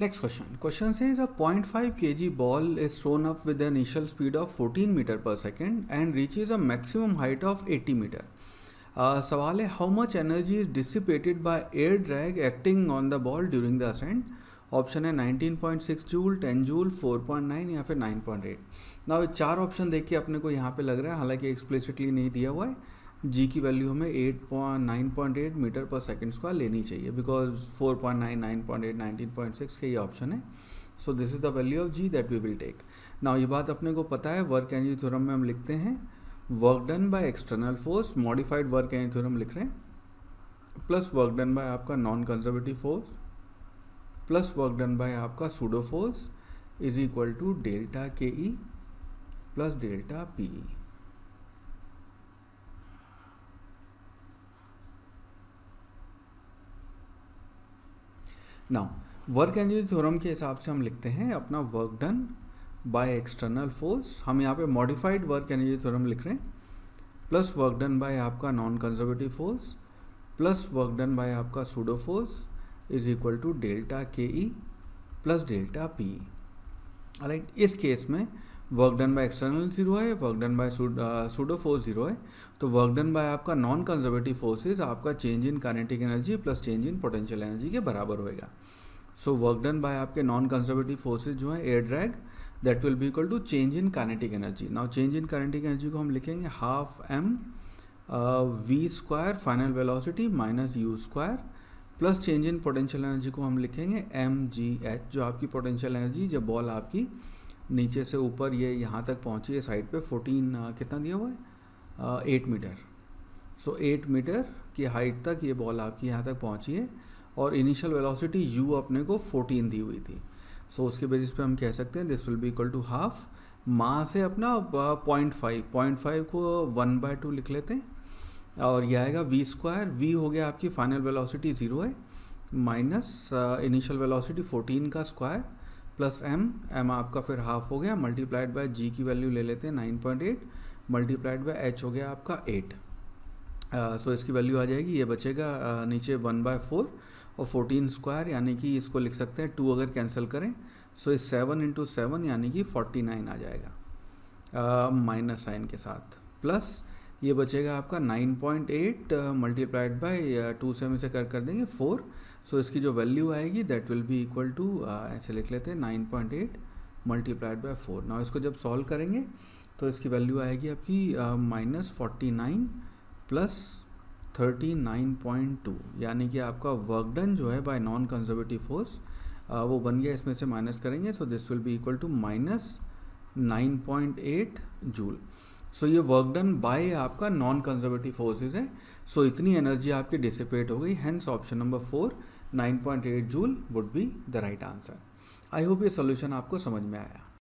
next question question से is a point five K G ball is thrown up with initial speed of fourteen meter per second and reach is a maximum height of eighty meter सवाल है how much energy is dissipated by air drag acting on the ball during the ascent option है nineteen point six joule ten joule four point nine या फिर nine point eight ना चार option देख के अपने को यहाँ पे लग रहा है हालांकि एक्सप्लिसिटली नहीं दिया हुआ है जी की वैल्यू हमें eight point nine point eight meter per second square लेनी चाहिए because four point nine nine point eight nineteen point six के ये ऑप्शन है so this is the value of G that we will take now ये बात अपने को पता है वर्क एनर्जी थ्योरम में हम लिखते हैं work done by external force modified work energy theorem लिख रहे हैं प्लस वर्क डन बाय आपका non conservative force plus work done by आपका pseudo force is equal to delta K E plus delta P E now work energy theorem के हिसाब से हम लिखते हैं अपना work done by external force हम यहाँ पे मॉडिफाइड वर्क एनर्जी थ्योरम लिख रहे हैं प्लस वर्क डन बाय आपका non conservative force plus work done by आपका pseudo force is equal to delta K E plus delta P right इस case में work done by external zero है work done by pseudo force zero है तो work done by आपका non conservative forces आपका change in kinetic energy plus change in potential energy के बराबर होएगा सो वर्क डन बाय आपके नॉन कंजर्वेटिव फोर्सेज जो है air drag that will be equal to change in kinetic energy now change in kinetic energy को हम लिखेंगे half M V square final velocity minus U square plus change in potential energy को हम लिखेंगे M G H जो आपकी potential energy जब ball आपकी नीचे से ऊपर ये यहाँ तक पहुँची है साइड पे 14 कितना दिया हुआ है eight meter so eight meter की हाइट तक ये बॉल आपकी यहाँ तक पहुँची है और इनिशियल वेलोसिटी यू अपने को 14 दी हुई थी सो so, उसके बेसिस पे हम कह सकते हैं this will be equal to half माँ से अपना पॉइंट फाइव पॉइंट फाइव को वन बाय टू लिख लेते हैं और यह आएगा वी स्क्वायर वी हो गया आपकी फाइनल वेलोसिटी ज़ीरो है माइनस इनिशियल वेलोसिटी 14 का स्क्वायर प्लस एम एम आपका फिर हाफ हो गया मल्टीप्लाइड बाय जी की वैल्यू ले लेते हैं nine point eight multiplied by H हो गया आपका एट सो uh, so इसकी वैल्यू आ जाएगी ये बचेगा uh, नीचे वन बाय फोर और फोर्टीन स्क्वायर यानी कि इसको लिख सकते हैं टू अगर कैंसिल करें सो इस सेवन इंटू सेवन यानी कि फोर्टी नाइन आ जाएगा माइनस uh, साइन के साथ प्लस ये बचेगा आपका 9.8 point eight multiplied by two से हम इसे कर कर देंगे फोर सो so इसकी जो वैल्यू आएगी that will be equal to ऐसे लिख लेते हैं nine point eight multiplied by four ना इसको जब सॉल्व करेंगे तो इसकी वैल्यू आएगी आपकी minus forty nine plus thirty nine point two यानी कि आपका वर्क डन जो है बाय नॉन कंजर्वेटिव फोर्स वो बन गया इसमें से माइनस करेंगे so this will be equal to minus nine point eight joule so ये वर्क डन बाय आपका नॉन कंजर्वेटिव फोर्सेज है सो so, इतनी एनर्जी आपकी डिसिपेट हो गई hence option number four 9.8 joule would be the right answer I hope ये solution आपको समझ में आया